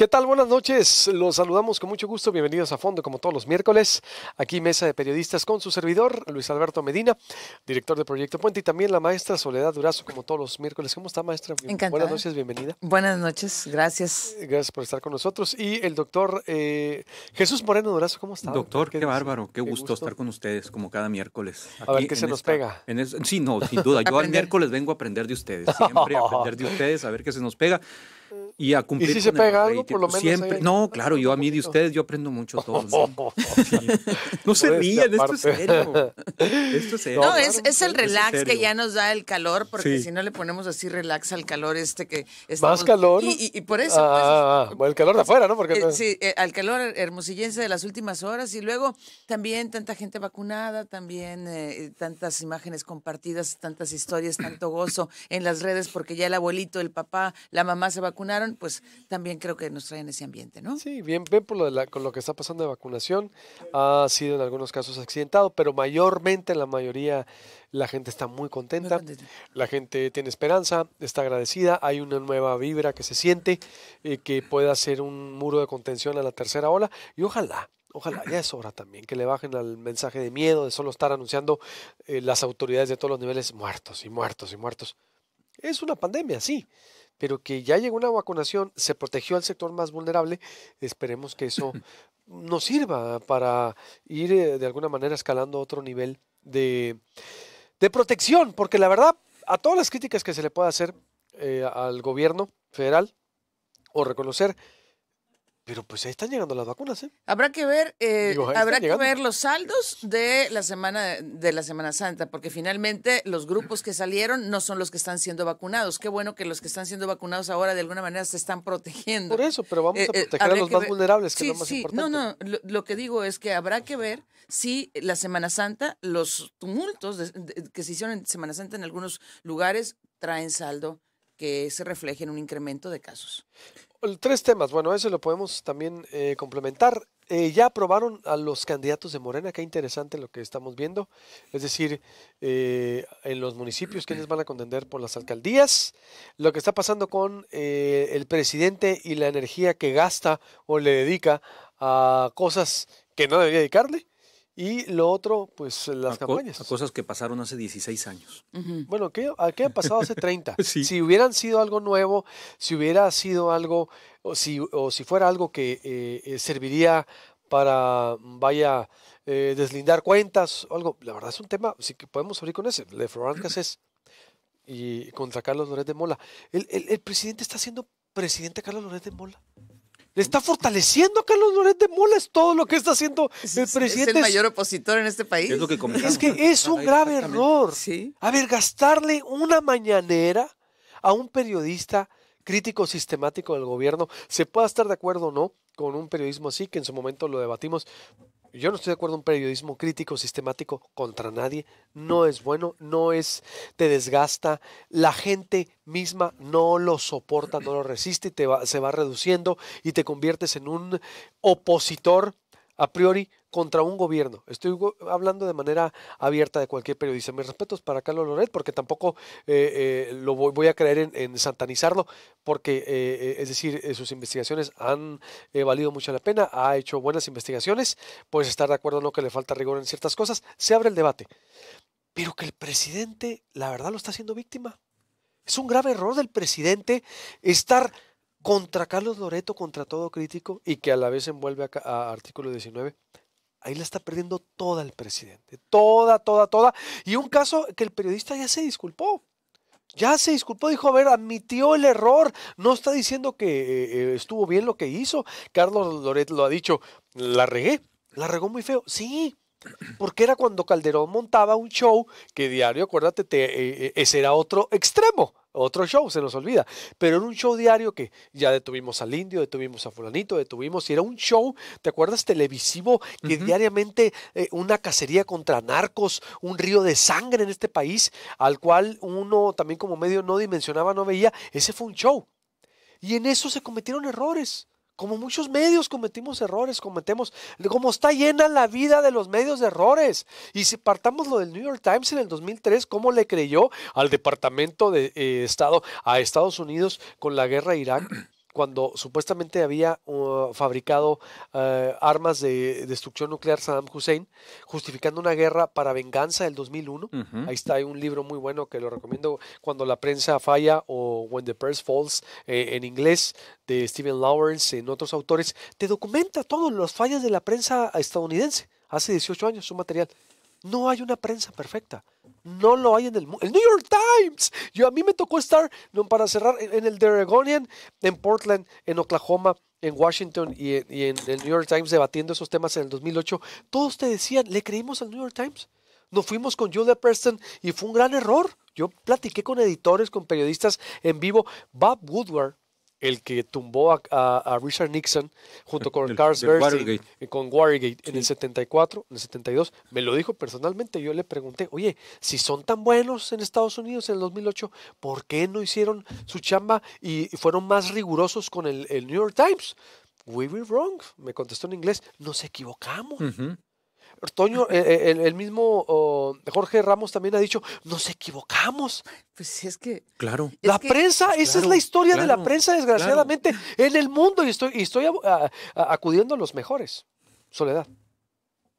¿Qué tal? Buenas noches. Los saludamos con mucho gusto. Bienvenidos a fondo, como todos los miércoles. Aquí Mesa de Periodistas con su servidor, Luis Alberto Medina, director de Proyecto Puente, y también la maestra Soledad Durazo, como todos los miércoles. ¿Cómo está, maestra? Buenas noches, bienvenida. Buenas noches, gracias. Eh, gracias por estar con nosotros. Y el doctor eh, Jesús Moreno Durazo, ¿cómo está? Doctor, qué, bárbaro, qué, gusto, estar con ustedes, como cada miércoles. a ver qué se nos pega. sí, no, sin duda. Yo al miércoles vengo a aprender de ustedes, siempre a aprender de ustedes, a ver qué se nos pega y a cumplir. si se pega algo, por lo menos? Siempre. No, claro, yo a mí de ustedes, yo aprendo mucho todo. ¿no? se pues, rían, esto es serio. Esto No, es, el relax que ya nos da el calor, porque si no le ponemos así relax al calor este que Más calor. Y, por eso. Ah, pues, ah, ah, el calor de afuera, ¿no? Porque... Eh, sí, eh, al calor hermosillense de las últimas horas y luego también tanta gente vacunada, también eh, tantas imágenes compartidas, tantas historias, tanto gozo en las redes, porque ya el abuelito, el papá, la mamá se vacunó vacunaron, pues también creo que nos traen ese ambiente, ¿no? Sí, bien, bien por lo con lo que está pasando de vacunación, ha sido en algunos casos accidentado, pero mayormente la mayoría la gente está muy contenta, la gente tiene esperanza, está agradecida, hay una nueva vibra que se siente, eh, que pueda ser un muro de contención a la tercera ola y ojalá, Ojalá, ya es hora también que le bajen al mensaje de miedo, de solo estar anunciando eh, las autoridades de todos los niveles muertos y muertos y muertos. Es una pandemia, sí, pero que ya llegó una vacunación, se protegió al sector más vulnerable, esperemos que eso nos sirva para ir eh, de alguna manera escalando otro nivel de, protección, porque la verdad, a todas las críticas que se le pueda hacer eh, al gobierno federal o reconocer, pero pues ahí están llegando las vacunas, ¿eh? Habrá que ver, eh, habrá que ver los saldos de la semana de la Semana Santa, porque finalmente los grupos que salieron no son los que están siendo vacunados. Qué bueno que los que están siendo vacunados ahora de alguna manera se están protegiendo. Por eso, pero vamos a eh, eh, proteger a los más vulnerables, que es lo más sí. importante. No, no, lo, que digo es que habrá que ver si la Semana Santa, los tumultos que se hicieron en Semana Santa en algunos lugares traen saldo que se refleje en un incremento de casos tres temas. Bueno, eso lo podemos también eh, complementar. Eh, ya aprobaron a los candidatos de Morena, qué interesante lo que estamos viendo. Es decir, eh, en los municipios, les van a contender por las alcaldías, lo que está pasando con el presidente y la energía que gasta o le dedica a cosas que no debería dedicarle. Y lo otro, pues las campañas. cosas que pasaron hace 16 años. Bueno, ¿qué, ¿a qué ha pasado hace 30? Si hubieran sido algo nuevo, si hubiera sido algo, o si, o si fuera algo que eh, eh, serviría para, vaya, eh, deslindar cuentas o algo, la verdad es un tema, sí que podemos abrir con ese, de Florán Casés y contra Carlos Loret de Mola. El, el, el presidente está siendo presidente Carlos Loret de Mola está fortaleciendo a Carlos Loret de es todo lo que está haciendo el presidente. Es el mayor opositor en este país. Es que Es un grave error. ¿Sí? A ver, gastarle una mañanera a un periodista crítico sistemático del gobierno, se pueda estar de acuerdo o no con un periodismo así, que en su momento lo debatimos, yo no estoy de acuerdo, un periodismo crítico, sistemático, contra nadie, no es bueno, no es, te desgasta, la gente misma no lo soporta, no lo resiste y te se va reduciendo y te conviertes en un opositor a priori contra un gobierno. Estoy hablando de manera abierta de cualquier periodista. Mis respetos para Carlos Loret, porque tampoco eh, eh, lo voy, a creer en, santanizarlo, porque eh, es decir, sus investigaciones han valido mucho la pena, ha hecho buenas investigaciones, puedes estar de acuerdo o no que le falta rigor en ciertas cosas, se abre el debate. Pero que el presidente, la verdad, lo está haciendo víctima. Es un grave error del presidente estar contra Carlos Loreto, contra todo crítico, y que a la vez envuelve a, a artículo 19 Ahí la está perdiendo toda el presidente, toda, toda, toda. Y un caso que el periodista ya se disculpó. Ya se disculpó, dijo, a ver, admitió el error, no está diciendo que eh, eh, estuvo bien lo que hizo. Carlos Loret lo ha dicho, la regué, la regó muy feo. Sí, porque era cuando Calderón montaba un show que diario, acuérdate, eh, ese era otro extremo. Otro show, se nos olvida. Pero era un show diario que ya detuvimos al indio, detuvimos a fulanito, detuvimos. Y era un show, ¿te acuerdas? Televisivo, que diariamente eh, una cacería contra narcos, un río de sangre en este país, al cual uno también como medio no dimensionaba, no veía. Ese fue un show. Y en eso se cometieron errores. Como muchos medios cometimos errores, cometemos, como está llena la vida de los medios de errores. Y si partamos lo del New York Times en el 2003, cómo le creyó al Departamento de eh, Estado, a Estados Unidos con la guerra de Irak cuando supuestamente había uh, fabricado eh, armas de destrucción nuclear Saddam Hussein, justificando una guerra para venganza del 2001. Ahí está, hay un libro muy bueno que lo recomiendo, Cuando la prensa falla o When the Press Falls, eh, en inglés, de Stephen Lawrence, en otros autores, te documenta todos los fallos de la prensa estadounidense hace 18 años, su material no hay una prensa perfecta. No lo hay en el mundo. El New York Times. Yo a mí me tocó estar, para cerrar, en el The en Portland, en Oklahoma, en Washington y en, y en el New York Times debatiendo esos temas en el 2008. Todos te decían, ¿le creímos al New York Times? Nos fuimos con Julia Preston y fue un gran error. Yo platiqué con editores, con periodistas en vivo. Bob Woodward, el que tumbó a, Richard Nixon junto con Carl Carl con Watergate en el 74, en el 72, me lo dijo personalmente, yo le pregunté, oye, si son tan buenos en Estados Unidos en el 2008, ¿por qué no hicieron su chamba y fueron más rigurosos con el, New York Times? We were wrong, me contestó en inglés, nos equivocamos. Toño, eh, eh, el, mismo Jorge Ramos también ha dicho, nos equivocamos. Pues es que... Claro. La prensa, pues esa es la historia de la prensa, desgraciadamente, en el mundo, y estoy, estoy acudiendo a los mejores. Soledad.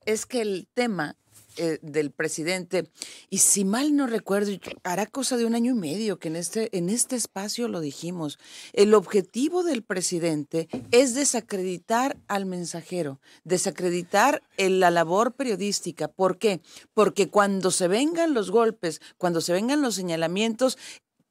Es que el tema eh, del presidente. Y si mal no recuerdo, hará cosa de un año y medio que en este, en este espacio lo dijimos, el objetivo del presidente es desacreditar al mensajero, desacreditar eh, la labor periodística. ¿Por qué? Porque cuando se vengan los golpes, cuando se vengan los señalamientos,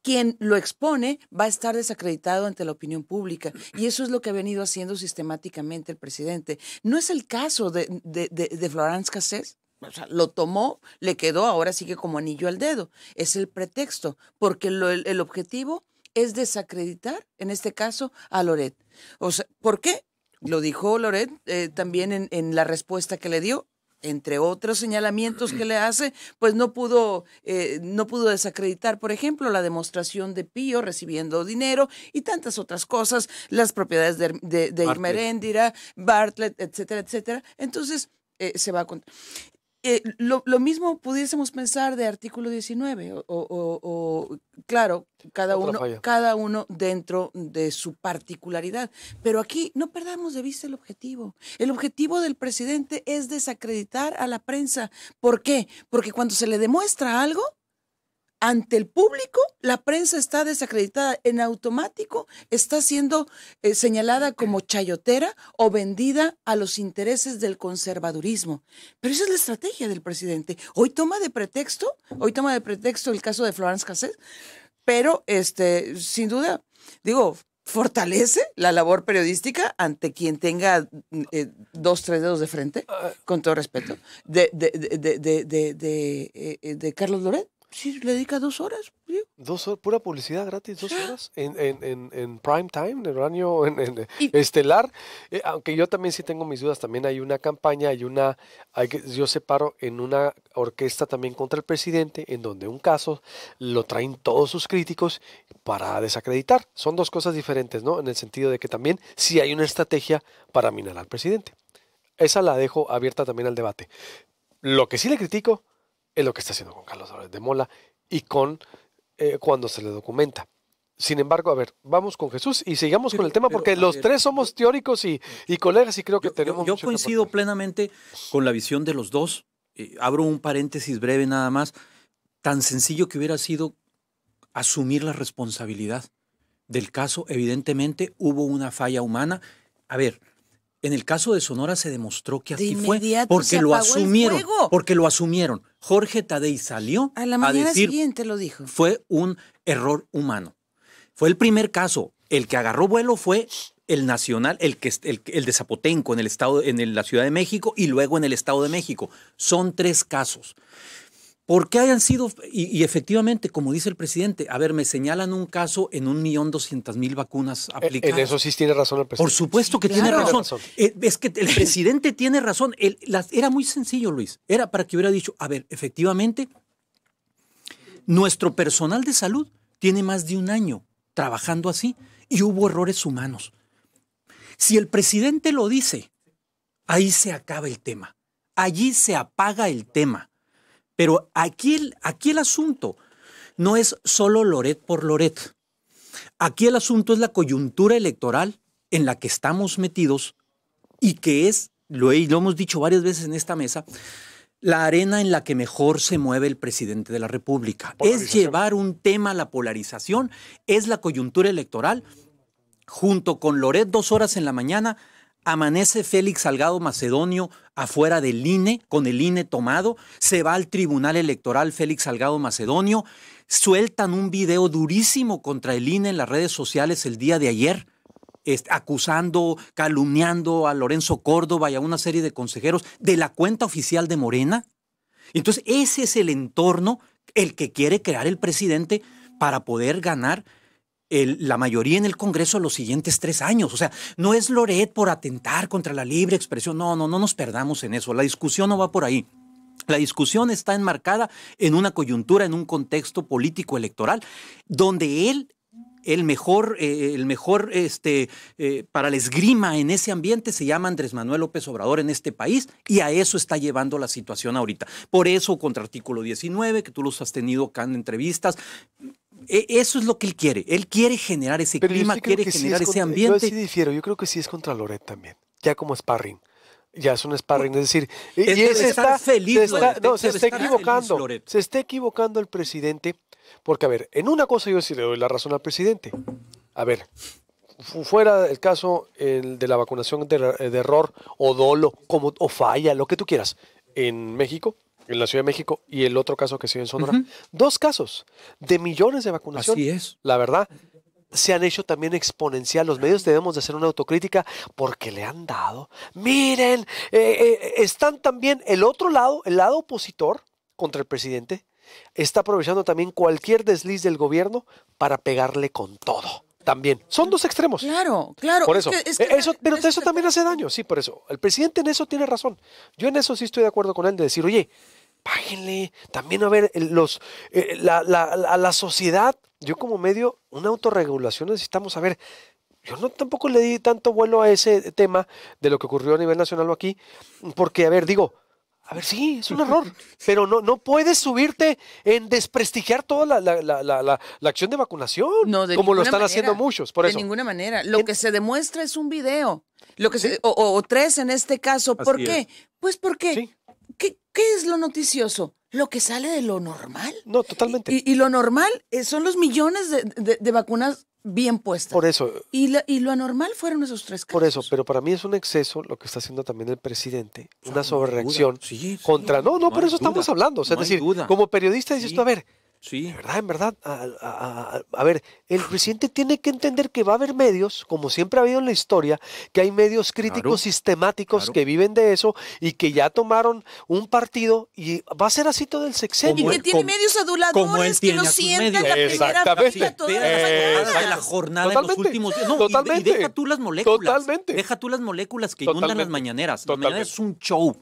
quien lo expone va a estar desacreditado ante la opinión pública. Y eso es lo que ha venido haciendo sistemáticamente el presidente. ¿No es el caso de, de, de, de Florence Cassés? o sea, lo tomó, le quedó, ahora sigue como anillo al dedo. Es el pretexto, porque el, objetivo es desacreditar, en este caso, a Loret. O sea, ¿por qué? Lo dijo Loret eh, también en, la respuesta que le dio entre otros señalamientos que le hace, pues no pudo, eh, no pudo desacreditar, por ejemplo, la demostración de Pío recibiendo dinero y tantas otras cosas, las propiedades de, de, Bartlett. Bartlett, etcétera, etcétera. Entonces, eh, se va a... Eh, lo, lo, mismo pudiésemos pensar de artículo 19, o, claro, cada uno, cada uno dentro de su particularidad. Pero aquí no perdamos de vista el objetivo. El objetivo del presidente es desacreditar a la prensa. ¿Por qué? Porque cuando se le demuestra algo, ante el público, la prensa está desacreditada. En automático está siendo eh, señalada como chayotera o vendida a los intereses del conservadurismo. Pero esa es la estrategia del presidente. Hoy toma de pretexto, hoy toma de pretexto el caso de Florence Cassés, pero este, sin duda, digo, fortalece la labor periodística ante quien tenga eh, dos, tres dedos de frente, ah. con todo respeto, de, de eh, Carlos Loret si le dedica dos horas. Dos horas, pura publicidad gratis, dos horas en, en, en, en prime time, en el en, estelar. Eh, aunque yo también sí tengo mis dudas, también hay una campaña, hay una, hay, yo separo en una orquesta también contra el presidente, en donde un caso lo traen todos sus críticos para desacreditar. Son dos cosas diferentes, ¿no? En el sentido de que también sí hay una estrategia para minar al presidente. Esa la dejo abierta también al debate. Lo que sí le critico es lo que está haciendo con Carlos Álvarez de Mola y con eh, cuando se le documenta. Sin embargo, a ver, vamos con Jesús y sigamos con el tema porque los tres somos teóricos y, colegas y creo que tenemos... Yo, yo coincido plenamente con la visión de los dos. Eh, abro un paréntesis breve nada más. Tan sencillo que hubiera sido asumir la responsabilidad del caso. Evidentemente hubo una falla humana. A ver, en el caso de Sonora se demostró que así fue porque lo asumieron, porque lo asumieron. Jorge Tadei salió a la mañana decir, siguiente lo dijo. Fue un error humano. Fue el primer caso. El que agarró vuelo fue el nacional, el, que, el, de Zapotenco en, el estado, en la Ciudad de México y luego en el Estado de México. Son tres casos porque hayan sido, y, efectivamente, como dice el presidente, a ver, me señalan un caso en un millón doscientas mil vacunas e, aplicadas. eso sí tiene razón el presidente. Por supuesto que tiene, razón. Eh, es que el presidente tiene razón. era muy sencillo, Luis. Era para que hubiera dicho, a ver, efectivamente, nuestro personal de salud tiene más de un año trabajando así y hubo errores humanos. Si el presidente lo dice, ahí se acaba el tema. Allí se apaga el tema. Pero aquí el, aquí el asunto no es solo Loret por Loret. Aquí el asunto es la coyuntura electoral en la que estamos metidos y que es, lo, lo hemos dicho varias veces en esta mesa, la arena en la que mejor se mueve el presidente de la República. Es llevar un tema a la polarización, es la coyuntura electoral, junto con Loret dos horas en la mañana, Amanece Félix Salgado Macedonio afuera del INE, con el INE tomado, se va al Tribunal Electoral Félix Salgado Macedonio, sueltan un video durísimo contra el INE en las redes sociales el día de ayer, acusando, calumniando a Lorenzo Córdoba y a una serie de consejeros de la cuenta oficial de Morena. Entonces, ese es el entorno el que quiere crear el presidente para poder ganar la mayoría en el Congreso los siguientes tres años. O sea, no es Loret por atentar contra la libre expresión. No, no, no nos perdamos en eso. La discusión no va por ahí. La discusión está enmarcada en una coyuntura, en un contexto político electoral, donde él el mejor, eh, el mejor este, eh, para la esgrima en ese ambiente se llama Andrés Manuel López Obrador en este país y a eso está llevando la situación ahorita. Por eso, contra artículo 19, que tú los has tenido acá en entrevistas, e, eso es lo que él quiere. Él quiere generar ese clima, quiere generar ese ambiente. Yo sí difiero. Yo creo que sí es contra Loret también, ya como sparring. Ya es un sparring, es decir, se está, equivocando, se está equivocando el presidente, porque a ver, en una cosa yo sí le doy la razón al presidente. A ver, fuera el caso de la vacunación de, eh, de error o dolo como, o falla, lo que tú quieras, en México en la Ciudad de México y el otro caso que se dio en Sonora. Dos casos de millones de vacunación. Así es. La verdad, se han hecho también exponencial. Los medios debemos de hacer una autocrítica porque le han dado. Miren, eh, eh, están también el otro lado, el lado opositor contra el presidente, está aprovechando también cualquier desliz del gobierno para pegarle con todo también. Son dos extremos. Claro, claro. Por eh, eso. eso pero eso también hace daño. Sí, por eso. El presidente en eso tiene razón. Yo en eso sí estoy de acuerdo con él de decir, oye, páguenle. También, a ver, los, eh, la, la, sociedad, yo como medio, una autorregulación necesitamos, a ver, yo no tampoco le di tanto vuelo a ese tema de lo que ocurrió a nivel nacional o aquí, porque, a ver, digo, a ver, sí, es un error, pero no, no puedes subirte en desprestigiar toda la, la, la, la acción de vacunación, no, de como lo están haciendo muchos. Por de ninguna manera. Lo que se demuestra es un video, lo que o, tres en este caso. ¿Por qué? Pues porque ¿qué, es lo noticioso? lo que sale de lo normal. No, totalmente. Y, lo normal eh, son los millones de, de, vacunas bien puestas. Por eso. Y, la, y lo anormal fueron esos tres casos. Por eso, pero para mí es un exceso lo que está haciendo también el presidente, una sobrereacción contra... No, no, por eso estamos hablando. es decir, como periodista dices tú, a ver, Sí. En verdad, en verdad. Ah, ah, ah, a, ver, el presidente tiene que entender que va a haber medios, como siempre ha habido en la historia, que hay medios críticos sistemáticos que viven de eso y que ya tomaron un partido y va a ser así todo el sexenio. y que tiene medios aduladores que lo sientan medios. la Exactamente. Eh, la jornada totalmente, los últimos No, deja tú las moléculas. Deja tú las moléculas que inundan las mañaneras. Las es un show.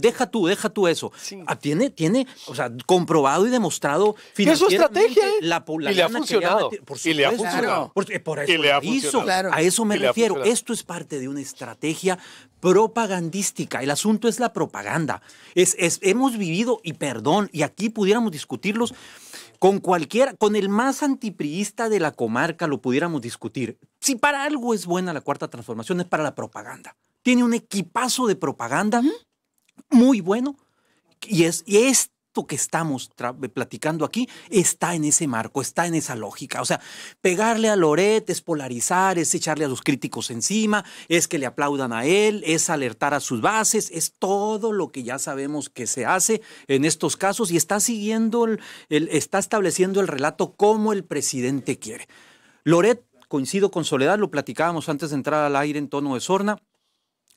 deja tú, deja tú eso. tiene, tiene, o sea, comprobado y demostrado es su estrategia. ¿eh? La, y le ha funcionado. Por y le ha funcionado. eso hizo. A eso me refiero. Esto es parte de una estrategia propagandística. El asunto es la propaganda. Es, hemos vivido, y perdón, y aquí pudiéramos discutirlos con cualquiera, con el más antipriista de la comarca lo pudiéramos discutir. Si para algo es buena la cuarta transformación, es para la propaganda. Tiene un equipazo de propaganda muy bueno y es, y es que estamos eh, platicando aquí está en ese marco, está en esa lógica. O sea, pegarle a Loret es polarizar, es echarle a los críticos encima, es que le aplaudan a él, es alertar a sus bases, es todo lo que ya sabemos que se hace en estos casos y está siguiendo, el, está estableciendo el relato como el presidente quiere. Loret, coincido con Soledad, lo platicábamos antes de entrar al aire en tono de sorna.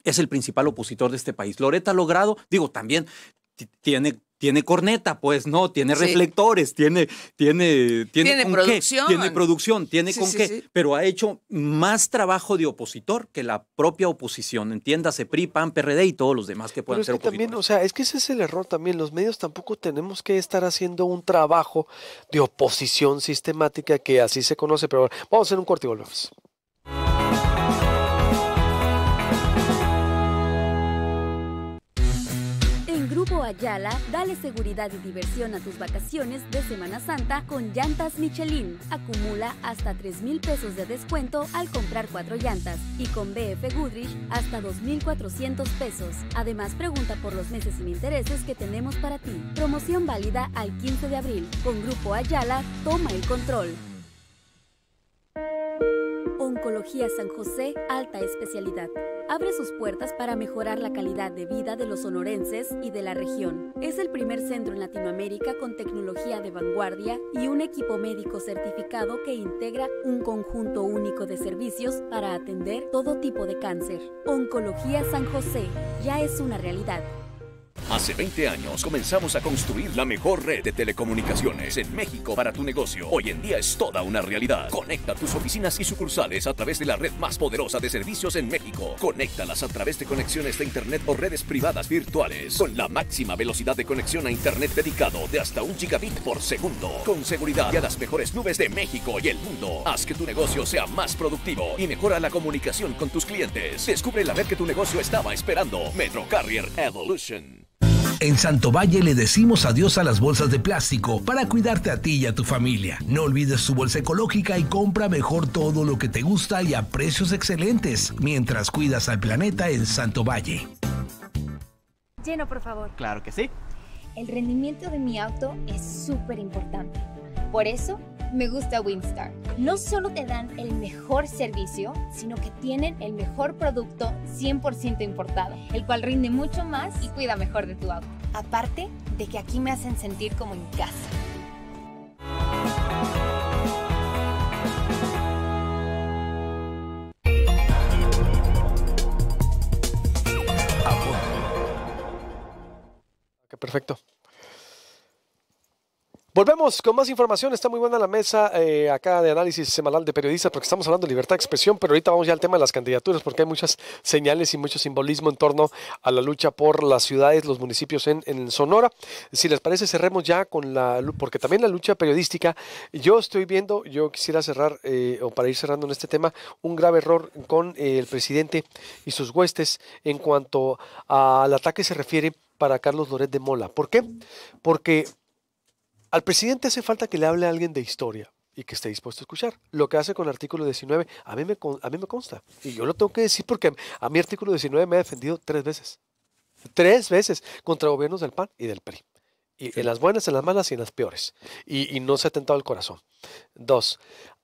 Es el principal opositor de este país. Loret ha logrado, digo, también tiene tiene corneta, pues, ¿no? Tiene reflectores, tiene, tiene, tiene, tiene producción. tiene producción, tiene con qué, pero ha hecho más trabajo de opositor que la propia oposición, entiéndase PRI, PAN, PRD y todos los demás que puedan ser También, o sea, es que ese es el error también, los medios tampoco tenemos que estar haciendo un trabajo de oposición sistemática que así se conoce, pero vamos a hacer un corte y Grupo Ayala, dale seguridad y diversión a tus vacaciones de Semana Santa con llantas Michelin. Acumula hasta 3 mil pesos de descuento al comprar cuatro llantas y con BF Goodrich hasta 2.400 pesos. Además, pregunta por los meses sin intereses que tenemos para ti. Promoción válida al 15 de abril. Con Grupo Ayala, toma el control. Oncología San José Alta Especialidad abre sus puertas para mejorar la calidad de vida de los sonorenses y de la región. Es el primer centro en Latinoamérica con tecnología de vanguardia y un equipo médico certificado que integra un conjunto único de servicios para atender todo tipo de cáncer. Oncología San José ya es una realidad. Hace 20 años comenzamos a construir la mejor red de telecomunicaciones en México para tu negocio. Hoy en día es toda una realidad. Conecta tus oficinas y sucursales a través de la red más poderosa de servicios en México. Conéctalas a través de conexiones de Internet o redes privadas virtuales con la máxima velocidad de conexión a Internet dedicado de hasta un gigabit por segundo. Con seguridad y a las mejores nubes de México y el mundo. Haz que tu negocio sea más productivo y mejora la comunicación con tus clientes. Descubre la red que tu negocio estaba esperando. Metro Carrier Evolution. En Santo Valle le decimos adiós a las bolsas de plástico para cuidarte a ti y a tu familia. No olvides tu bolsa ecológica y compra mejor todo lo que te gusta y a precios excelentes mientras cuidas al planeta en Santo Valle. Lleno, por favor. Claro que sí. El rendimiento de mi auto es súper importante. Por eso me gusta Winstar. No solo te dan el mejor servicio, sino que tienen el mejor producto 100% importado, el cual rinde mucho más y cuida mejor de tu auto. Aparte de que aquí me hacen sentir como en casa. Perfecto. Volvemos con más información. Está muy buena la mesa eh, acá de análisis semanal de periodistas porque estamos hablando de libertad de expresión, pero ahorita vamos ya al tema de las candidaturas porque hay muchas señales y mucho simbolismo en torno a la lucha por las ciudades, los municipios en, Sonora. Si les parece, cerremos ya con la... porque también la lucha periodística, yo estoy viendo, yo quisiera cerrar, eh, o para ir cerrando en este tema, un grave error con eh, el presidente y sus huestes en cuanto al ataque se refiere para Carlos Loret de Mola. ¿Por qué? Porque al presidente hace falta que le hable a alguien de historia y que esté dispuesto a escuchar. Lo que hace con el artículo 19, a mí me, a mí me consta. Y yo lo tengo que decir porque a mi artículo 19 me ha defendido tres veces. Tres veces contra gobiernos del PAN y del PRI. Y en las buenas, en las malas y en las peores. Y, y no se ha tentado el corazón. Dos,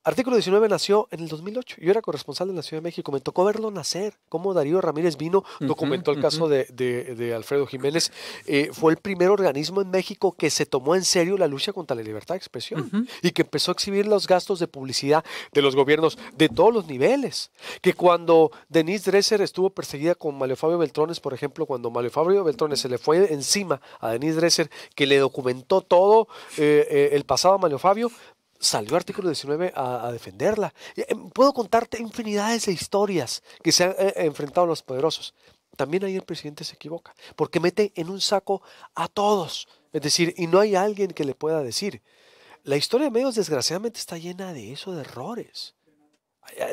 Artículo 19 nació en el 2008. Yo era corresponsal de la Ciudad de México. Me tocó verlo nacer. Cómo Darío Ramírez vino, documentó el caso de, Alfredo Jiménez. Eh, fue el primer organismo en México que se tomó en serio la lucha contra la libertad de expresión y que empezó a exhibir los gastos de publicidad de los gobiernos de todos los niveles. Que cuando Denise Dresser estuvo perseguida con Mario Fabio Beltrones, por ejemplo, cuando Mario Fabio Beltrones se le fue encima a Denise Dresser, que le documentó todo eh, eh, el pasado a Mario Fabio, salió artículo 19 a, defenderla. Em, puedo contarte infinidades de historias que se han eh, enfrentado los poderosos. También ahí el presidente se equivoca, porque mete en un saco a todos. Es decir, y no hay alguien que le pueda decir. La historia de medios desgraciadamente está llena de eso, de errores.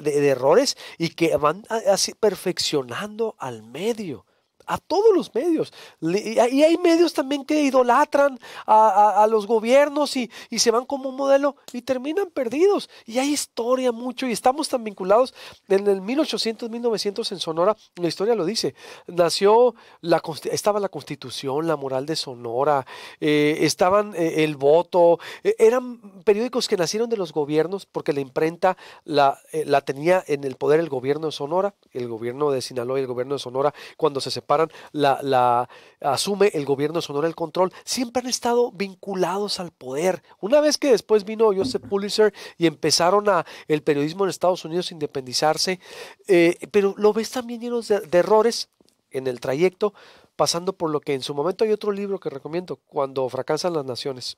de errores y que van así perfeccionando al medio a todos los medios. Y hay medios también que idolatran a, los gobiernos y, se van como un modelo y terminan perdidos. Y hay historia mucho y estamos tan vinculados. En el 1800, 1900 en Sonora, la historia lo dice, nació, la, estaba la constitución, la moral de Sonora, eh, estaban eh, el voto, eh, eran periódicos que nacieron de los gobiernos porque la imprenta la, la tenía en el poder el gobierno de Sonora, el gobierno de Sinaloa y el gobierno de Sonora cuando se separó la, la asume el gobierno de Sonora el control, siempre han estado vinculados al poder. Una vez que después vino Joseph Pulitzer y empezaron a el periodismo en Estados Unidos a independizarse, eh, pero lo ves también llenos de errores en el trayecto, pasando por lo que en su momento hay otro libro que recomiendo, Cuando fracasan las naciones,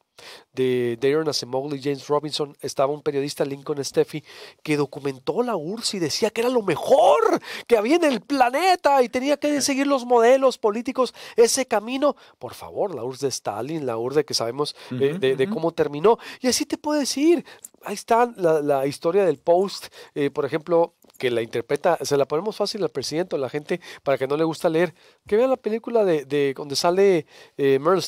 de Darren Acemoglu y James Robinson. Estaba un periodista, Lincoln Steffi, que documentó la URSS y decía que era lo mejor que había en el planeta y tenía que seguir los modelos políticos, ese camino. Por favor, la URSS de Stalin, la URSS de que sabemos eh, de, cómo terminó. Y así te puedo decir, ahí está la, historia del Post, eh, por ejemplo, que la interpreta, se la ponemos fácil al presidente o la gente para que no le gusta leer, que vea la película de, de donde sale eh, Meryl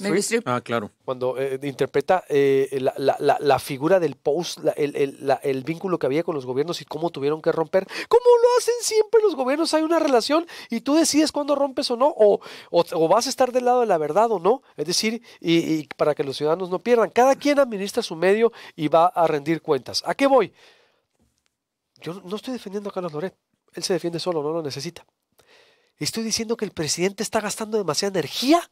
Ah, claro. Cuando eh, interpreta eh, la, la, la, figura del post, el, el, vínculo que había con los gobiernos y cómo tuvieron que romper. Como lo hacen siempre los gobiernos? Hay una relación y tú decides cuándo rompes o no, o, o, vas a estar del lado de la verdad o no. Es decir, y, y para que los ciudadanos no pierdan. Cada quien administra su medio y va a rendir cuentas. ¿A qué voy? Yo no estoy defendiendo a Carlos Loret. Él se defiende solo, no lo necesita. Estoy diciendo que el presidente está gastando demasiada energía,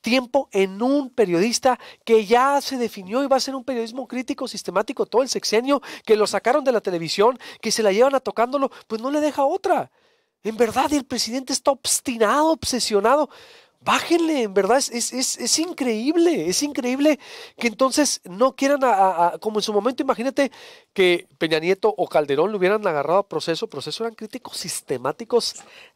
tiempo en un periodista que ya se definió y va a ser un periodismo crítico sistemático todo el sexenio, que lo sacaron de la televisión, que se la llevan a tocándolo, pues no le deja otra. En verdad, el presidente está obstinado, obsesionado bájenle, en verdad, es, es, es, increíble, es increíble que entonces no quieran, como en su momento, imagínate que Peña Nieto o Calderón le hubieran agarrado a proceso, proceso eran críticos sistemáticos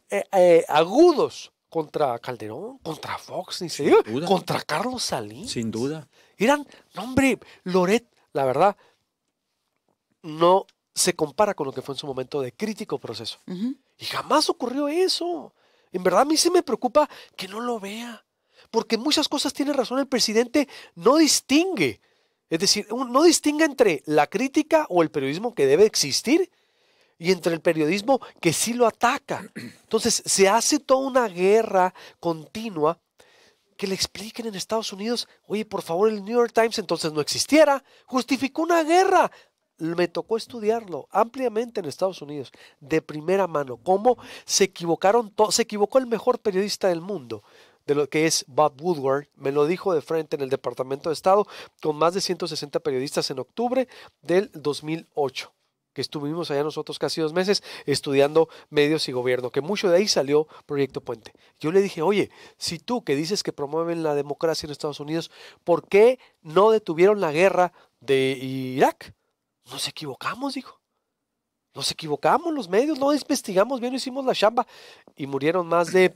eh, eh, agudos contra Calderón, contra Fox, ni duda contra Carlos Salín. Sin duda. Eran, no hombre, Loret, la verdad, no se compara con lo que fue en su momento de crítico proceso. Y jamás ocurrió eso. En verdad a mí sí me preocupa que no lo vea, porque muchas cosas tiene razón el presidente, no distingue. Es decir, no distingue entre la crítica o el periodismo que debe existir y entre el periodismo que sí lo ataca. Entonces, se hace toda una guerra continua que le expliquen en Estados Unidos, oye, por favor, el New York Times entonces no existiera, justificó una guerra me tocó estudiarlo ampliamente en Estados Unidos, de primera mano, cómo se equivocaron, se equivocó el mejor periodista del mundo, de lo que es Bob Woodward, me lo dijo de frente en el Departamento de Estado, con más de 160 periodistas en octubre del 2008 que estuvimos allá nosotros casi dos meses estudiando medios y gobierno, que mucho de ahí salió Proyecto Puente. Yo le dije, oye, si tú que dices que promueven la democracia en Estados Unidos, ¿por qué no detuvieron la guerra de Irak? Nos equivocamos, dijo. Nos equivocamos los medios, no investigamos bien, hicimos la chamba y murieron más de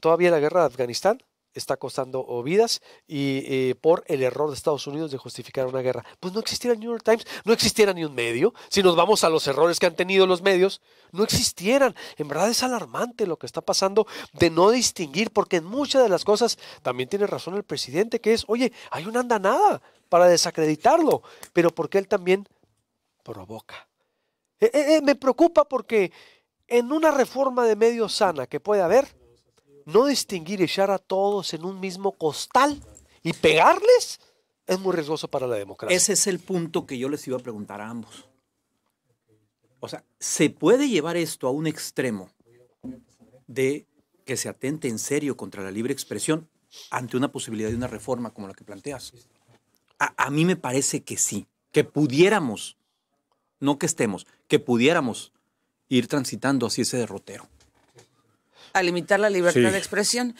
todavía la guerra de Afganistán está costando vidas y eh, por el error de Estados Unidos de justificar una guerra. Pues no existiera el New York Times, no existiera ni un medio. Si nos vamos a los errores que han tenido los medios, no existieran. En verdad es alarmante lo que está pasando de no distinguir, porque en muchas de las cosas también tiene razón el presidente, que es, oye, hay una andanada para desacreditarlo, pero porque él también provoca. Eh, eh, eh, me preocupa porque en una reforma de medio sana que puede haber, no distinguir y echar a todos en un mismo costal y pegarles es muy riesgoso para la democracia. Ese es el punto que yo les iba a preguntar a ambos. O sea, ¿se puede llevar esto a un extremo de que se atente en serio contra la libre expresión ante una posibilidad de una reforma como la que planteas? a mí me parece que sí, que pudiéramos no que estemos, que pudiéramos ir transitando así ese derrotero. A limitar la libertad de expresión.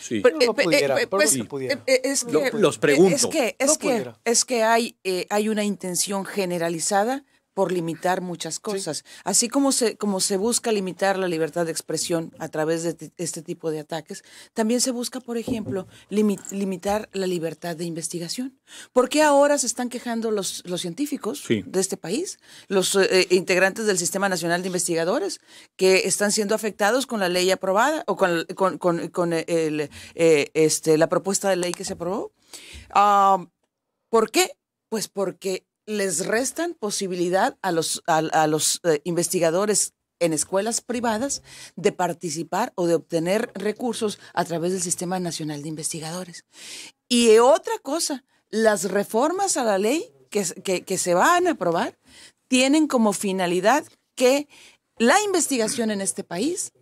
es Los pregunto. Es que, es que, es que hay, eh, hay una intención generalizada por limitar muchas cosas. Así como se, como se busca limitar la libertad de expresión a través de este tipo de ataques, también se busca, por ejemplo, limitar la libertad de investigación. ¿Por qué ahora se están quejando los, los científicos de este país, los eh, eh, integrantes del Sistema Nacional de Investigadores, que están siendo afectados con la ley aprobada o con, eh, este, la propuesta de ley que se aprobó? Ah, ¿Por qué? Pues porque les restan posibilidad a los, a, los eh, investigadores en escuelas privadas de participar o de obtener recursos a través del Sistema Nacional de Investigadores. Y otra cosa, las reformas a la ley que, que se van a aprobar tienen como finalidad que la investigación en este país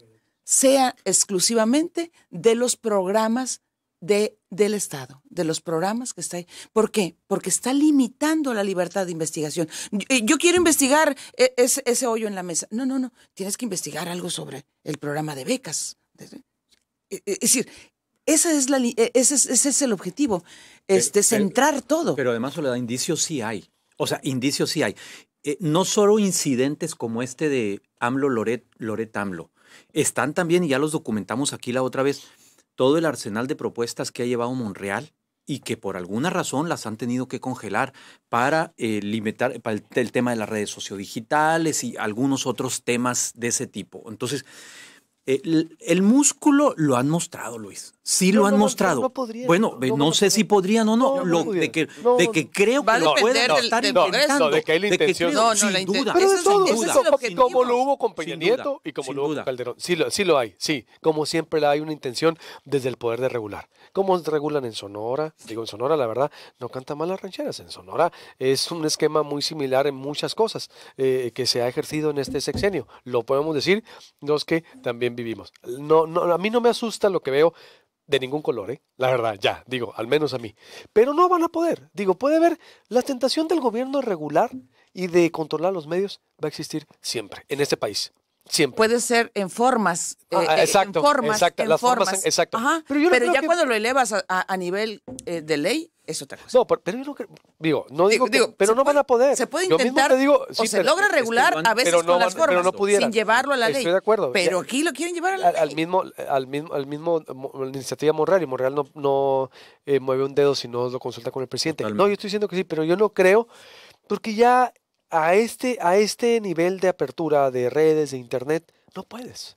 sea exclusivamente de los programas del Estado, de los programas que está ahí. ¿Por qué? Porque está limitando la libertad de investigación. Yo, eh, quiero investigar eh, ese, hoyo en la mesa. No, no, no. Tienes que investigar algo sobre el programa de becas. Eh, es decir, es la, ese, es, el objetivo, este, centrar todo. Pero además, da indicios sí hay. O sea, indicios sí hay. no solo incidentes como este de AMLO, Loret, Loret AMLO. Están también, y ya los documentamos aquí la otra vez, todo el arsenal de propuestas que ha llevado Monreal y que por alguna razón las han tenido que congelar para eh, limitar el tema de las redes sociodigitales y algunos otros temas de ese tipo. Entonces, eh, el, músculo lo han mostrado, Luis. Sí lo han mostrado. bueno, no, sé si podrían o no. lo, de que, de que creo que lo pueden estar intentando. de que hay la intención. no, no, la intención. Pero como lo hubo con Peña Nieto y como lo hubo con Calderón. Sí lo, sí lo hay, sí. Como siempre hay una intención desde el poder de regular. cómo regulan en Sonora, digo en Sonora, la verdad, no canta mal las rancheras. En Sonora es un esquema muy similar en muchas cosas eh, que se ha ejercido en este sexenio. Lo podemos decir los que también vivimos. No, a mí no me asusta lo que veo de ningún color, ¿eh? la verdad, ya, digo, al menos a mí. Pero no van a poder, digo, puede haber la tentación del gobierno regular y de controlar los medios va a existir siempre en este país. Puede ser en formas. Eh, ah, eh, exacto, en formas, exacto, en formas. exacto. pero, ya cuando lo elevas a, nivel eh, de ley, es otra cosa. No, pero, yo no creo, digo, no digo, pero no van a poder. Se puede intentar, o se logra este, este, regular a veces con las formas, sin llevarlo a la ley. Estoy de acuerdo. Pero aquí lo quieren llevar a la al, ley. Al mismo, al mismo, al mismo, la iniciativa Monreal, y Monreal no, mueve un dedo si no lo consulta con el presidente. No, yo estoy diciendo que sí, pero yo no creo, porque ya a este, a este nivel de apertura de redes, de internet, no puedes.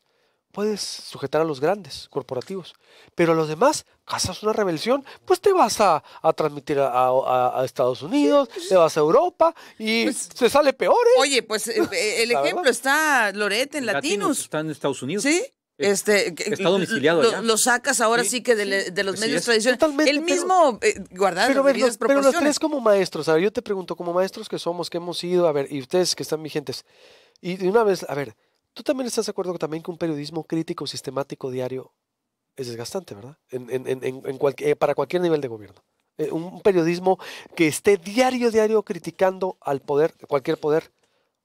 Puedes sujetar a los grandes corporativos. Pero a los demás, casas una rebelión, pues te vas a, transmitir a, Estados Unidos, pues. te vas a Europa y se pues sale peor. ¿eh? Oye, pues eh, el ejemplo está Lorete en Latinos. Latinos. Está en Estados Unidos. Sí. Este, está domiciliado. Lo, lo sacas ahora sí, que de, los medios tradicionales. El mismo eh, guardar pero, los, tres como maestros, a ver, yo te pregunto, como maestros que somos, que hemos ido, a ver, y ustedes que están vigentes, y de una vez, a ver, tú también estás de acuerdo también que un periodismo crítico, sistemático, diario, es desgastante, ¿verdad? Eh, para cualquier nivel de gobierno. Eh, un periodismo que esté diario, diario criticando al poder, cualquier poder,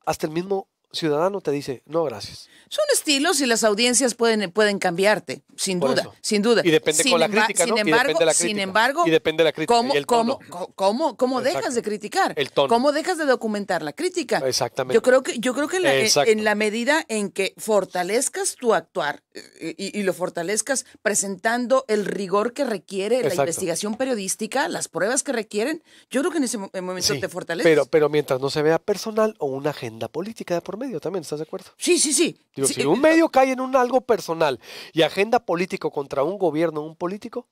hasta el mismo ciudadano te dice, no, gracias. Son estilos y las audiencias pueden, pueden cambiarte, sin duda, sin duda. Y depende con la crítica, Sin embargo, de la crítica. sin embargo, ¿Cómo, cómo, cómo, dejas de criticar? ¿Cómo dejas de documentar la crítica? Exactamente. Yo creo que, yo creo que eh, en la medida en que fortalezcas tu actuar eh, y, lo fortalezcas presentando el rigor que requiere la investigación periodística, las pruebas que requieren, yo creo que en ese momento te fortaleces. Pero, pero mientras no se vea personal o una agenda política de por medio también, ¿estás de acuerdo? Sí, sí, sí. si eh, un eh, medio cae en un algo personal y agenda político contra un gobierno, un político,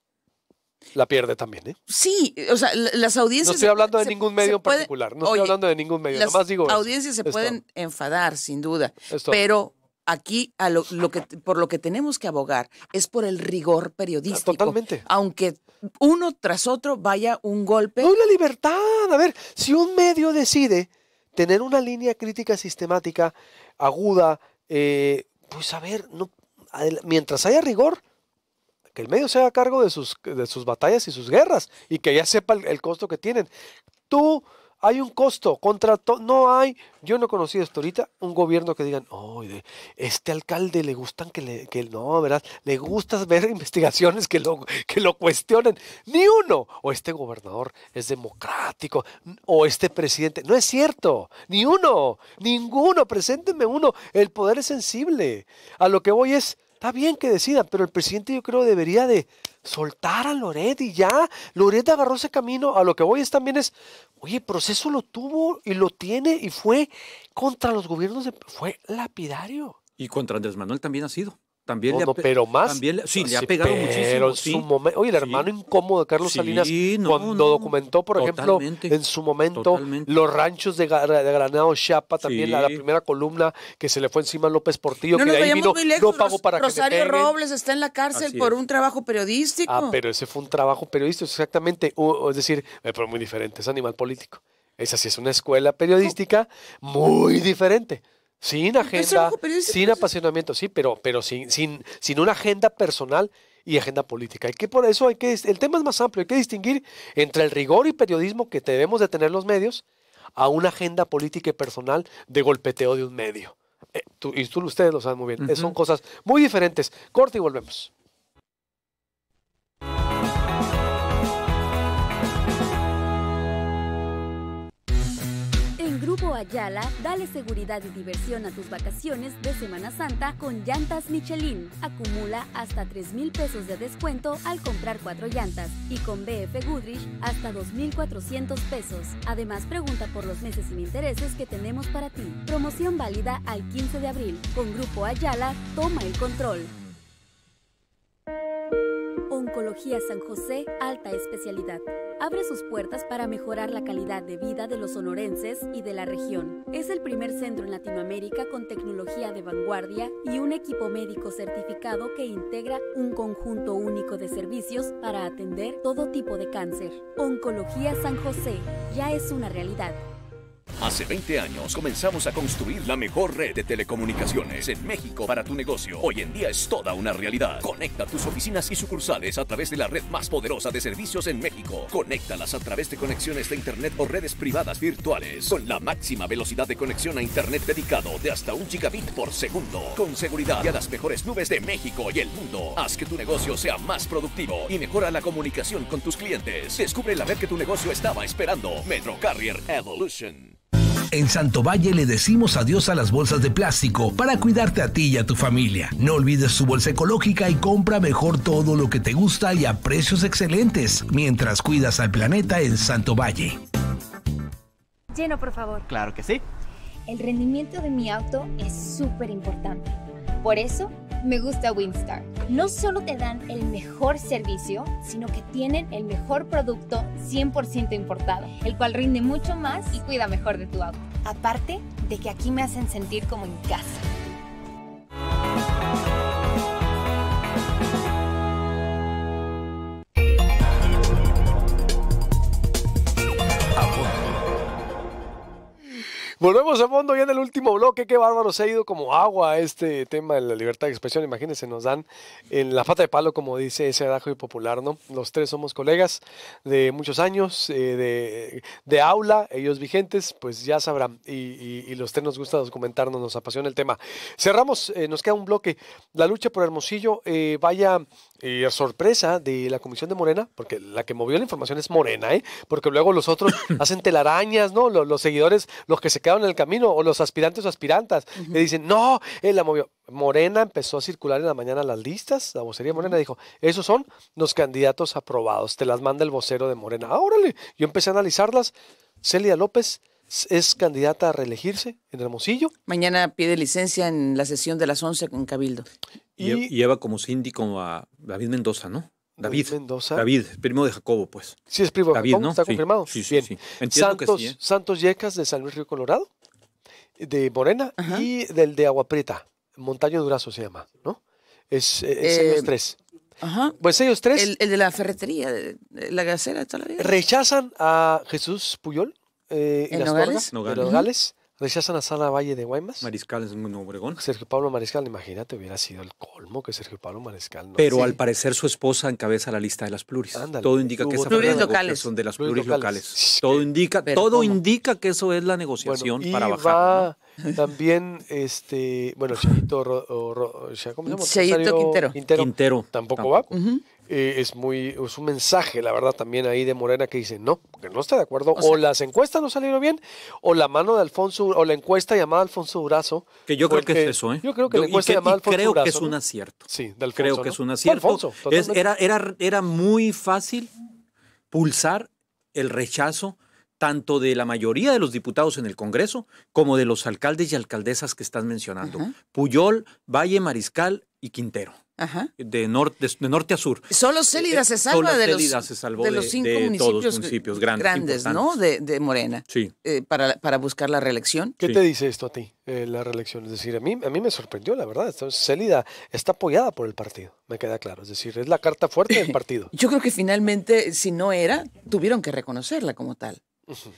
la pierde también, ¿eh? Sí, o sea, las audiencias... No estoy hablando de ningún medio en particular, no estoy hablando de ningún medio, Nada nomás digo... audiencias se pueden enfadar, sin duda, pero aquí a lo, que, por lo que tenemos que abogar es por el rigor periodístico. Totalmente. Aunque uno tras otro vaya un golpe... No, la libertad, a ver, si un medio decide tener una línea crítica sistemática, aguda, eh, pues a ver, no, mientras haya rigor, que el medio se haga cargo de sus, de sus batallas y sus guerras y que ya sepa el, el costo que tienen. Tú hay un costo, contrato, no hay, yo no conocí conocido ahorita un gobierno que digan, oh, este alcalde le gustan que, le, no, ¿verdad? Le gusta ver investigaciones que lo, que lo cuestionen, ni uno, o este gobernador es democrático, o este presidente, no es cierto, ni uno, ninguno, preséntenme uno, el poder es sensible, a lo que voy es, Está bien que decida, pero el presidente yo creo debería de soltar a Loret y ya. Loret agarró ese camino. A lo que voy es también es, oye, el proceso lo tuvo y lo tiene y fue contra los gobiernos, fue lapidario. Y contra Andrés Manuel también ha sido. También le ha, pero más. sí, ha pegado muchísimo. En su momento, oye, el hermano incómodo de Carlos Salinas, cuando documentó, por ejemplo, en su momento los ranchos de, Granado, Chiapa, también la, primera columna que se le fue encima a López Portillo, que ahí vino, no pago para Rosario Robles está en la cárcel por un trabajo periodístico. Ah, pero ese fue un trabajo periodístico, exactamente. es decir, eh, pero muy diferente, es animal político. Esa sí es una escuela periodística muy diferente. Sin pues, pues, agenda, sin pues, apasionamiento, sí, pero, pero sin, sin, sin una agenda personal y agenda política. que por eso el tema es más amplio, hay que distinguir entre el rigor y periodismo que debemos de tener los medios a una agenda política y personal de golpeteo de un medio. Eh, tú, y ustedes lo saben muy bien, eh, son cosas muy diferentes. Corte y volvemos. Ayala, dale seguridad y diversión a tus vacaciones de Semana Santa con llantas Michelin. Acumula hasta 3 mil pesos de descuento al comprar cuatro llantas y con BF Goodrich hasta 2.400 pesos. Además, pregunta por los meses sin intereses que tenemos para ti. Promoción válida al 15 de abril. Con Grupo Ayala, toma el control. Oncología San José Alta Especialidad abre sus puertas para mejorar la calidad de vida de los sonorenses y de la región. Es el primer centro en Latinoamérica con tecnología de vanguardia y un equipo médico certificado que integra un conjunto único de servicios para atender todo tipo de cáncer. Oncología San José ya es una realidad. Hace 20 años comenzamos a construir la mejor red de telecomunicaciones en México para tu negocio. Hoy en día es toda una realidad. Conecta tus oficinas y sucursales a través de la red más poderosa de servicios en México. Conéctalas a través de conexiones de Internet o redes privadas virtuales con la máxima velocidad de conexión a Internet dedicado de hasta un gigabit por segundo. Con seguridad y a las mejores nubes de México y el mundo. Haz que tu negocio sea más productivo y mejora la comunicación con tus clientes. Descubre la red que tu negocio estaba esperando. Metro Carrier Evolution. En Santo Valle le decimos adiós a las bolsas de plástico para cuidarte a ti y a tu familia. No olvides tu bolsa ecológica y compra mejor todo lo que te gusta y a precios excelentes mientras cuidas al planeta en Santo Valle. Lleno, por favor. Claro que sí. El rendimiento de mi auto es súper importante. Por eso, me gusta Winstar. No solo te dan el mejor servicio, sino que tienen el mejor producto 100% importado, el cual rinde mucho más y cuida mejor de tu auto. Aparte de que aquí me hacen sentir como en casa. Volvemos a fondo ya en el último bloque. Qué bárbaro, se ha ido como agua este tema de la libertad de expresión. Imagínense, nos dan en la pata de palo, como dice ese y popular, ¿no? Los tres somos colegas de muchos años, eh, de, aula, ellos vigentes, pues ya sabrán. Y, los tres nos gusta documentarnos, nos apasiona el tema. Cerramos, eh, nos queda un bloque. La lucha por Hermosillo, eh, vaya eh, sorpresa de la Comisión de Morena, porque la que movió la información es Morena, ¿eh? Porque luego los otros hacen telarañas, ¿no? Los, los seguidores, los que se quedaron en el camino o los aspirantes o aspirantas. Uh dicen, no, él eh, la movió. Morena empezó a circular en la mañana las listas, la vocería Morena dijo, esos son los candidatos aprobados, te las manda el vocero de Morena. Ah, órale, yo empecé a analizarlas. Celia López es candidata a reelegirse en Hermosillo. Mañana pide licencia en la sesión de las 11 con Cabildo. Y, y lleva como síndico a David Mendoza, ¿no? David. David, primo de Jacobo, pues. Sí, es primo de Jacobo, ¿no? está confirmado. Sí, sí, sí. Santos, ¿eh? Santos Yecas de San Luis Río Colorado, de Morena y del de Agua Prieta, Montaño Durazo se llama, ¿no? Es, eh, ellos tres. Ajá. Pues ellos tres. El, de la ferretería, la gasera de toda la vida. Rechazan a Jesús Puyol eh, y las Nogales. Nogales Rechazan a Valle de Guaymas. Mariscal es un Obregón. Sergio Pablo Mariscal, imagínate, hubiera sido el colmo que Sergio Pablo Mariscal. Pero al parecer su esposa encabeza la lista de las pluris. Todo indica que esas pluris locales. son de las pluris, locales. Todo indica, todo indica que eso es la negociación para bajar. Va También, este, bueno, Chayito, ¿cómo se Quintero. Quintero. Tampoco, va. Eh, es muy es un mensaje, la verdad, también ahí de Morena que dice no, que no está de acuerdo. O, las encuestas no salieron bien, o la mano de Alfonso, o la encuesta llamada Alfonso Durazo. Que yo creo que, es eso, ¿eh? Yo creo que la encuesta llamada Alfonso creo Creo que es un acierto. Sí, Alfonso, Creo que es un acierto. era, era, era muy fácil pulsar el rechazo tanto de la mayoría de los diputados en el Congreso como de los alcaldes y alcaldesas que estás mencionando. Puyol, Valle, Mariscal y Quintero. De, norte, de, norte a sur. Solo eh, Célida eh, se salva de los, cinco municipios, grandes, De, Morena. Sí. Eh, para, para, buscar la reelección. ¿Qué te dice esto a ti, la reelección? Es decir, a mí, a mí me sorprendió, la verdad. Célida está apoyada por el partido, me queda claro. Es decir, es la carta fuerte del partido. Yo creo que finalmente, si no era, tuvieron que reconocerla como tal.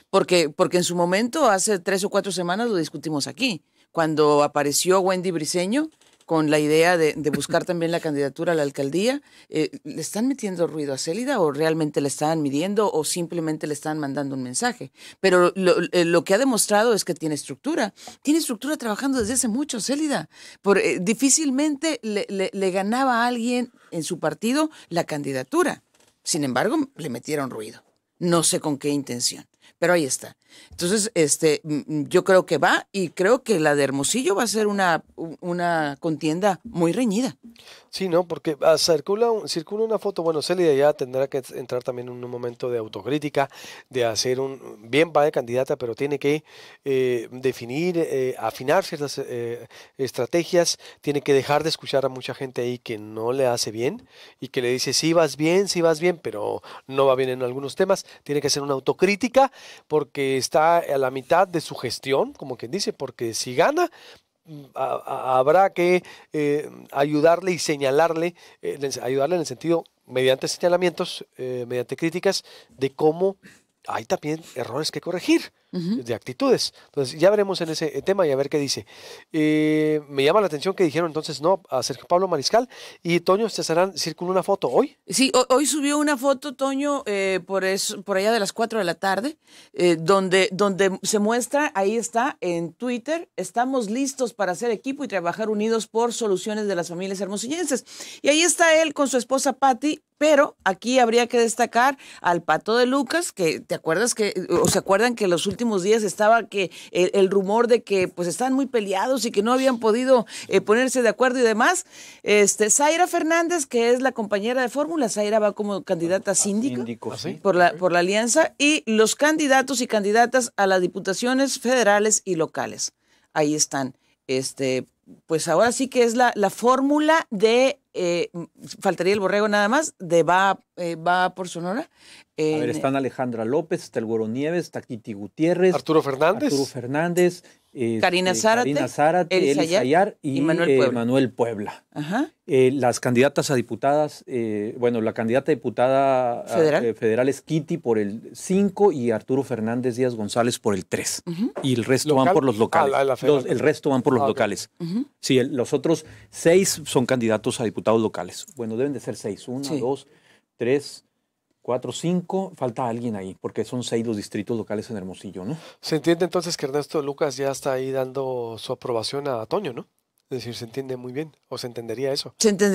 Porque, porque en su momento, hace tres o cuatro semanas, lo discutimos aquí. Cuando apareció Wendy Briseño, con la idea de, buscar también la candidatura a la alcaldía. Eh, ¿Le están metiendo ruido a Célida o realmente le están midiendo o simplemente le están mandando un mensaje? Pero lo, eh, que ha demostrado es que tiene estructura. Tiene estructura trabajando desde hace mucho, Célida. Por, eh, difícilmente le, le ganaba a alguien en su partido la candidatura. Sin embargo, le metieron ruido. No sé con qué intención pero ahí está. Entonces, este, mm, yo creo que va y creo que la de Hermosillo va a ser una, una contienda muy reñida. Sí, ¿no? Porque ah, circula, un, circula una foto, bueno, Celia ya tendrá que entrar también en un momento de autocrítica, de hacer un, bien va de candidata, pero tiene que eh, definir, eh, afinar ciertas eh, estrategias, tiene que dejar de escuchar a mucha gente ahí que no le hace bien y que le dice, sí vas bien, sí vas bien, pero no va bien en algunos temas, tiene que hacer una autocrítica porque está a la mitad de su gestión, como quien dice, porque si gana, mm, habrá que eh, ayudarle y señalarle, eh, ayudarle en el sentido, mediante señalamientos, eh, mediante críticas, de cómo hay también errores que corregir de actitudes. Entonces, ya veremos en ese eh, tema y a ver qué dice. Eh, me llama la atención que dijeron entonces no a Sergio Pablo Mariscal y Toño Cesarán circuló una foto hoy. Sí, hoy subió una foto, Toño, eh, por, eso, por allá de las 4 de la tarde, donde, donde se muestra, ahí está, en Twitter, estamos listos para hacer equipo y trabajar unidos por soluciones de las familias hermosillenses. Y ahí está él con su esposa Patti pero aquí habría que destacar al Pato de Lucas, que te acuerdas que, o se acuerdan que los últimos días estaba que el, rumor de que pues están muy peleados y que no habían podido eh, ponerse de acuerdo y demás. Este, Zaira Fernández, que es la compañera de fórmula, Zaira va como candidata síndica ¿Ah, por, la, por la alianza, y los candidatos y candidatas a las diputaciones federales y locales. Ahí están. Este, pues ahora sí que es la, la fórmula de eh, faltaría el borrego nada más, de va, eh, va por Sonora. Eh, a ver, están Alejandra López, está el Nieves, está Gutiérrez. Arturo Fernández. Fernández. Este, Karina Zárate, Karina Ayar, y, Manuel Puebla. las candidatas a diputadas, bueno, la candidata a diputada federal. es Kitty por el 5 y Arturo Fernández Díaz González por el 3. Y el resto van por los ah, locales. el resto van por los locales. Sí, los otros seis son candidatos a diputados locales. Bueno, deben de ser seis. Uno, dos, tres, cuatro, cinco. Falta alguien ahí, porque son seis los distritos locales en Hermosillo, ¿no? Se entiende entonces que Ernesto Lucas ya está ahí dando su aprobación a Toño, ¿no? Es decir, se entiende muy bien, o se entendería eso. Se, esa,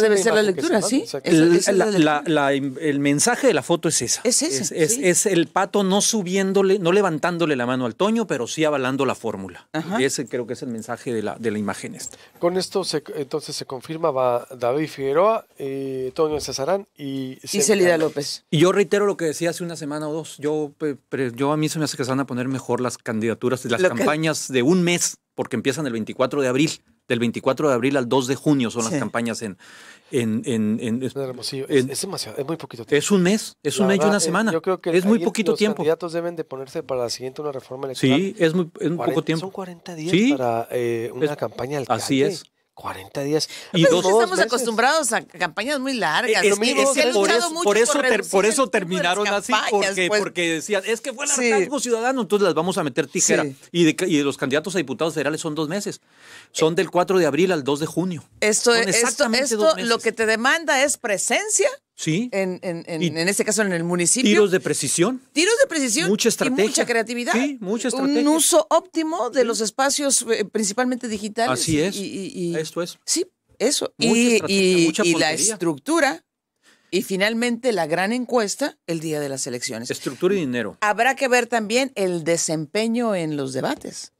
debe ser la lectura, ¿sí? El, mensaje de la foto es esa. Es ese, es, el pato no subiéndole, no levantándole la mano al toño, pero sí avalando la fórmula. Y Ese creo que es el mensaje de la, de la imagen esta. Con esto entonces se confirma va David Figueroa, eh, Toño Cesarán y, Celida López. Y yo reitero lo que decía hace una semana o dos. Yo, yo a mí se me hace que se van a poner mejor las candidaturas, las campañas de un mes porque empiezan el 24 de abril. Del 24 de abril al 2 de junio son las campañas en... Pues en, es, demasiado, es muy poquito tiempo. Es un mes, es un mes y una eh, semana. Yo creo que es muy poquito tiempo. Los candidatos deben de ponerse para la siguiente una reforma electoral. Sí, es muy poco tiempo. Son 40 días para eh, una campaña al Así es. 40 días. Y dos, estamos acostumbrados a campañas muy largas. Es, por, eso, por, eso, por, eso terminaron así, porque, pues. porque decían, es que fue el hartazgo ciudadano, entonces las vamos a meter tijera. Y, de, y los candidatos a diputados federales son dos meses. Son del 4 de abril al 2 de junio. Esto, es esto lo que te demanda es presencia Sí. En, este caso, en el municipio. Tiros de precisión. Tiros de precisión. Mucha estrategia. mucha creatividad. Sí, mucha estrategia. Un uso óptimo de los espacios, eh, principalmente digitales. Así es. Y, Esto es. Sí, eso. Mucha y la estructura. Y finalmente la gran encuesta el día de las elecciones. Estructura y dinero. Habrá que ver también el desempeño en los debates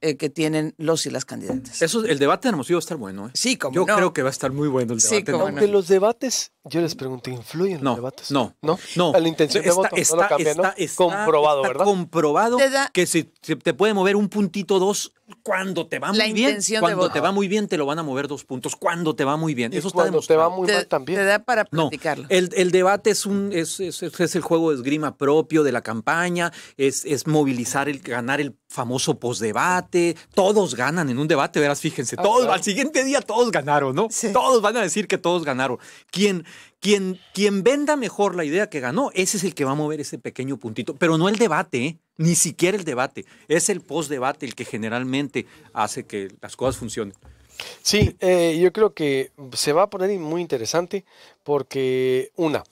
eh, que tienen los y las candidatas. Eso, el debate de Hermosillo va a estar bueno. ¿eh? Sí, como Yo creo que va a estar muy bueno el debate. Sí, los debates yo les pregunto, ¿influyen no, los debates? No, no, no. La intención de comprobado, ¿verdad? Comprobado que si te puede mover un puntito dos cuando te va muy bien. Cuando te va muy bien te lo van a mover dos puntos. Cuando te va muy bien. Eso cuando te va muy te, también. Te da para practicarlo. el, debate es un es, el juego de esgrima propio de la campaña. Es, es movilizar el ganar el famoso posdebate. Todos ganan en un debate, verás, fíjense. Ah, todos al siguiente día todos ganaron, ¿no? Todos van a decir que todos ganaron. ¿Quién quien, quien venda mejor la idea que ganó, ese es el que va a mover ese pequeño puntito, pero no el debate, ¿eh? ni siquiera el debate, es el post-debate el que generalmente hace que las cosas funcionen. Sí, eh, yo creo que se va a poner muy interesante porque, una,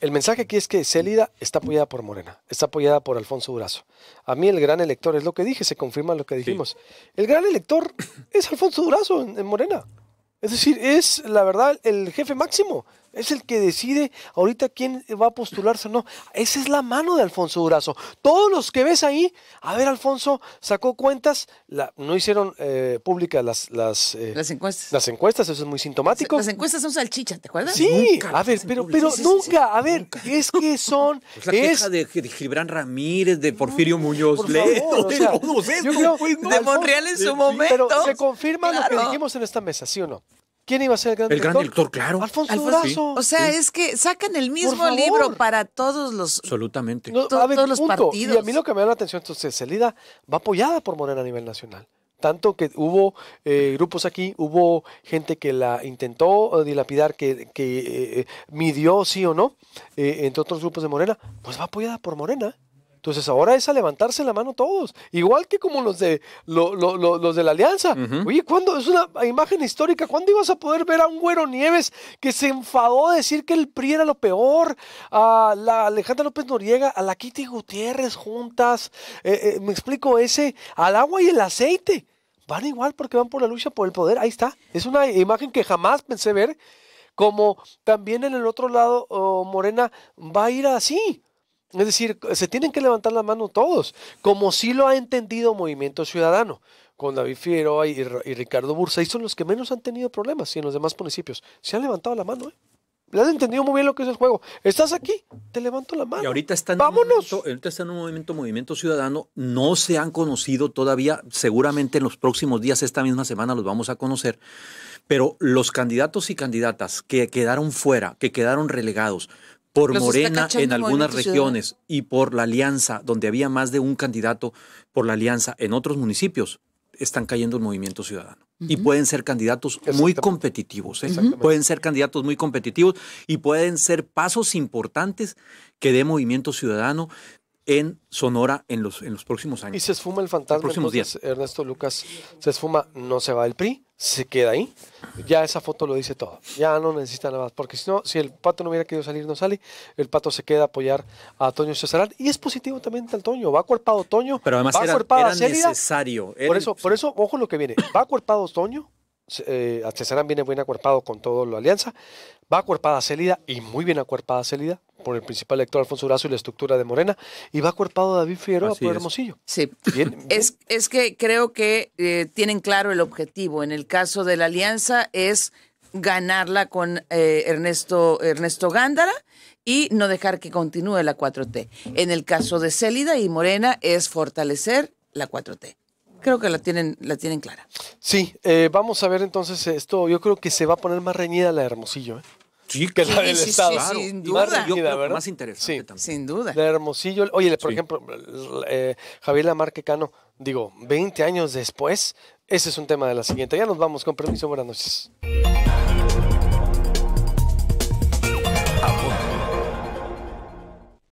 el mensaje aquí es que Célida está apoyada por Morena, está apoyada por Alfonso Durazo. A mí el gran elector es lo que dije, se confirma lo que dijimos. El gran elector es Alfonso Durazo en Morena. Es decir, es la verdad el jefe máximo. Es el que decide ahorita quién va a postularse o no. Esa es la mano de Alfonso Durazo. Todos los que ves ahí, a ver, Alfonso sacó cuentas, no hicieron eh, públicas las, eh, las, encuestas. Las encuestas, eso es muy sintomático. Las, encuestas son salchichas, ¿te acuerdas? Sí, a ver, pero, nunca, a ver, es que son. Es la queja de, de, Ramírez, de Porfirio Muñoz Por de todos pues, de Monreal en su momento. Pero se confirma lo que dijimos en esta mesa, ¿sí o no? ¿Quién iba a ser el gran director? El gran director, claro. Alfonso, O sea, es que sacan el mismo libro para todos los. Absolutamente. todos los partidos. Y a mí lo que me da la atención entonces, Celida va apoyada por Morena a nivel nacional. Tanto que hubo eh, grupos aquí, hubo gente que la intentó eh, dilapidar, que, eh, midió sí o no, entre otros grupos de Morena, pues va apoyada por Morena. Entonces ahora es a levantarse la mano todos, igual que como los de, los de la alianza. Oye, ¿cuándo? Es una imagen histórica. ¿Cuándo ibas a poder ver a un güero Nieves que se enfadó a decir que el PRI era lo peor? A la Alejandra López Noriega, a la Kitty Gutiérrez juntas. Eh, eh, me explico ese, al agua y el aceite. Van igual porque van por la lucha por el poder. Ahí está. Es una imagen que jamás pensé ver como también en el otro lado oh, Morena va a ir así, es decir, se tienen que levantar la mano todos, como sí lo ha entendido Movimiento Ciudadano, con David Figueroa y, Ricardo Bursa, y son los que menos han tenido problemas, y en los demás municipios se han levantado la mano. ¿eh? Le han entendido muy bien lo que es el juego. Estás aquí, te levanto la mano. Y ahorita está en Vámonos. está en un movimiento Movimiento Ciudadano. No se han conocido todavía. Seguramente en los próximos días, esta misma semana, los vamos a conocer. Pero los candidatos y candidatas que quedaron fuera, que quedaron relegados, por Morena en algunas regiones y por la alianza, donde había más de un candidato por la alianza en otros municipios, están cayendo el movimiento ciudadano. Y pueden ser candidatos muy competitivos. ¿eh? Pueden ser candidatos muy competitivos y pueden ser pasos importantes que dé movimiento ciudadano en Sonora en los, en los próximos años. Y se esfuma el fantasma. Los próximos días. Ernesto Lucas se esfuma, no se va el PRI, se queda ahí. Ya esa foto lo dice todo. Ya no necesita nada más. Porque si no, si el pato no hubiera querido salir, no sale. El pato se queda a apoyar a Toño Cesarán. Y es positivo también de Toño. Va cuerpado Toño. Pero además va era, necesario. por, eso, por eso, ojo lo que viene. Va cuerpado Toño. Eh, a Cesarán viene bien acuerpado con todo la alianza. Va acuerpada Célida y muy bien acuerpada Célida el principal elector Alfonso Durazo y la estructura de Morena, y va cuerpado David Figueroa por Hermosillo. Sí, Es, es que creo que eh, tienen claro el objetivo. En el caso de la alianza es ganarla con eh, Ernesto, Ernesto Gándara y no dejar que continúe la 4T. En el caso de Célida y Morena es fortalecer la 4T creo que la tienen, la tienen clara. Sí, eh, vamos a ver entonces esto. Yo creo que se va a poner más reñida la Hermosillo. ¿eh? Sí, que la del Estado. Sí, sin duda. Más, más interesante también. Sin duda. La Hermosillo, oye, por ejemplo, eh, Javier Lamarque Cano, digo, 20 años después, ese es un tema de la siguiente. Ya nos vamos, con permiso, buenas noches.